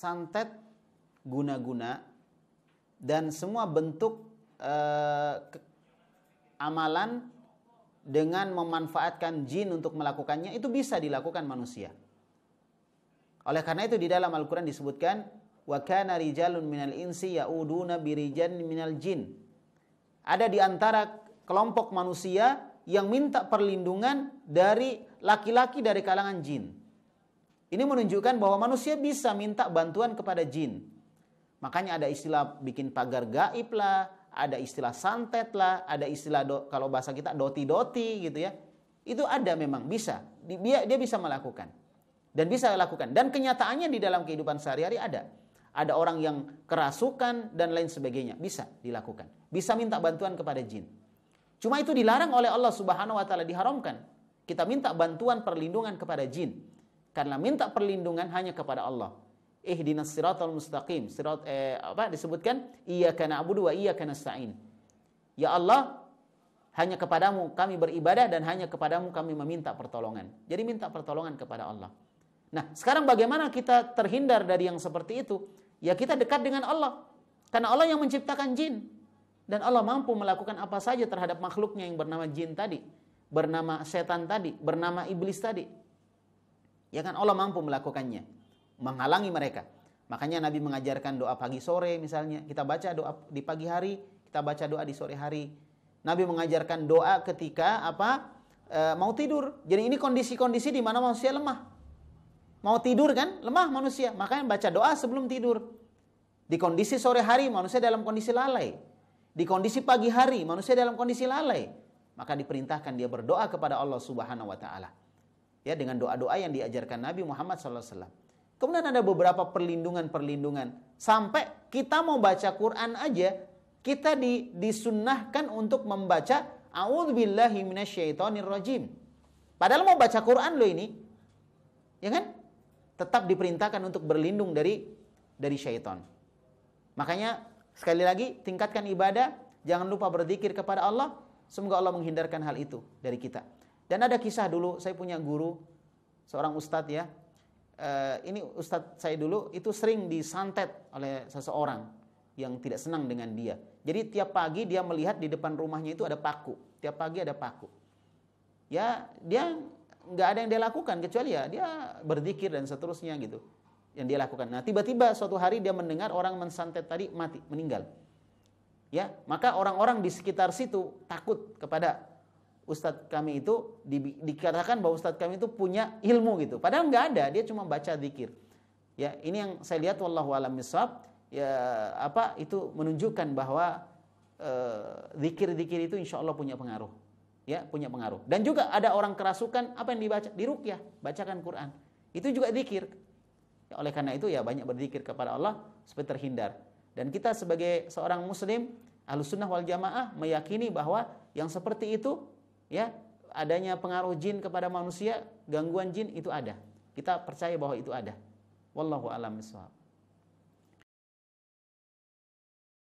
santet guna-guna dan semua bentuk eh, amalan dengan memanfaatkan jin untuk melakukannya itu bisa dilakukan manusia. Oleh karena itu di dalam Al-Qur'an disebutkan wa kana rijalun minal insi yauduna birijan minal jin. Ada di antara kelompok manusia yang minta perlindungan dari laki-laki dari kalangan jin. Ini menunjukkan bahwa manusia bisa minta bantuan kepada jin. Makanya ada istilah bikin pagar gaib lah, ada istilah santet lah, ada istilah do, kalau bahasa kita doti-doti gitu ya. Itu ada memang bisa. Dia dia bisa melakukan. Dan bisa lakukan. Dan kenyataannya di dalam kehidupan sehari-hari ada. Ada orang yang kerasukan dan lain sebagainya. Bisa dilakukan. Bisa minta bantuan kepada jin. Cuma itu dilarang oleh Allah Subhanahu wa taala diharamkan. Kita minta bantuan perlindungan kepada jin. Karena minta perlindungan hanya kepada Allah. eh siratal mustaqim. Sirat eh, apa disebutkan? Iyyaka na'budu wa iyyaka nasta'in. Ya Allah, hanya kepadamu kami beribadah dan hanya kepadamu kami meminta pertolongan. Jadi minta pertolongan kepada Allah. Nah, sekarang bagaimana kita terhindar dari yang seperti itu? Ya kita dekat dengan Allah. Karena Allah yang menciptakan jin. Dan Allah mampu melakukan apa saja terhadap makhluknya yang bernama jin tadi. Bernama setan tadi. Bernama iblis tadi. Ya kan Allah mampu melakukannya, menghalangi mereka. Makanya Nabi mengajarkan doa pagi sore misalnya, kita baca doa di pagi hari, kita baca doa di sore hari. Nabi mengajarkan doa ketika apa? E, mau tidur. Jadi ini kondisi-kondisi di mana manusia lemah. Mau tidur kan? Lemah manusia. Makanya baca doa sebelum tidur. Di kondisi sore hari manusia dalam kondisi lalai. Di kondisi pagi hari manusia dalam kondisi lalai. Maka diperintahkan dia berdoa kepada Allah Subhanahu wa taala ya dengan doa-doa yang diajarkan Nabi Muhammad SAW. Kemudian ada beberapa perlindungan-perlindungan sampai kita mau baca Quran aja kita di, disunnahkan untuk membaca rajim. Padahal mau baca Quran loh ini. Ya kan? Tetap diperintahkan untuk berlindung dari dari syaitan. Makanya sekali lagi tingkatkan ibadah, jangan lupa berzikir kepada Allah. Semoga Allah menghindarkan hal itu dari kita. Dan ada kisah dulu, saya punya guru, seorang ustadz ya. E, ini ustadz saya dulu itu sering disantet oleh seseorang yang tidak senang dengan dia. Jadi tiap pagi dia melihat di depan rumahnya itu ada paku. Tiap pagi ada paku. Ya dia nggak ada yang dia lakukan kecuali ya dia berzikir dan seterusnya gitu yang dia lakukan. Nah tiba-tiba suatu hari dia mendengar orang mensantet tadi mati meninggal. Ya maka orang-orang di sekitar situ takut kepada ustadz kami itu di, dikatakan bahwa ustadz kami itu punya ilmu gitu. Padahal nggak ada, dia cuma baca dikir, Ya, ini yang saya lihat wallahu alam ya apa itu menunjukkan bahwa eh, zikir-zikir itu insya Allah punya pengaruh. Ya, punya pengaruh. Dan juga ada orang kerasukan apa yang dibaca? di ya bacakan Quran. Itu juga zikir. Ya, oleh karena itu ya banyak berzikir kepada Allah supaya terhindar. Dan kita sebagai seorang muslim, alusunah wal Jamaah meyakini bahwa yang seperti itu ya adanya pengaruh jin kepada manusia, gangguan jin itu ada. Kita percaya bahwa itu ada. Wallahu a'lam bishawab.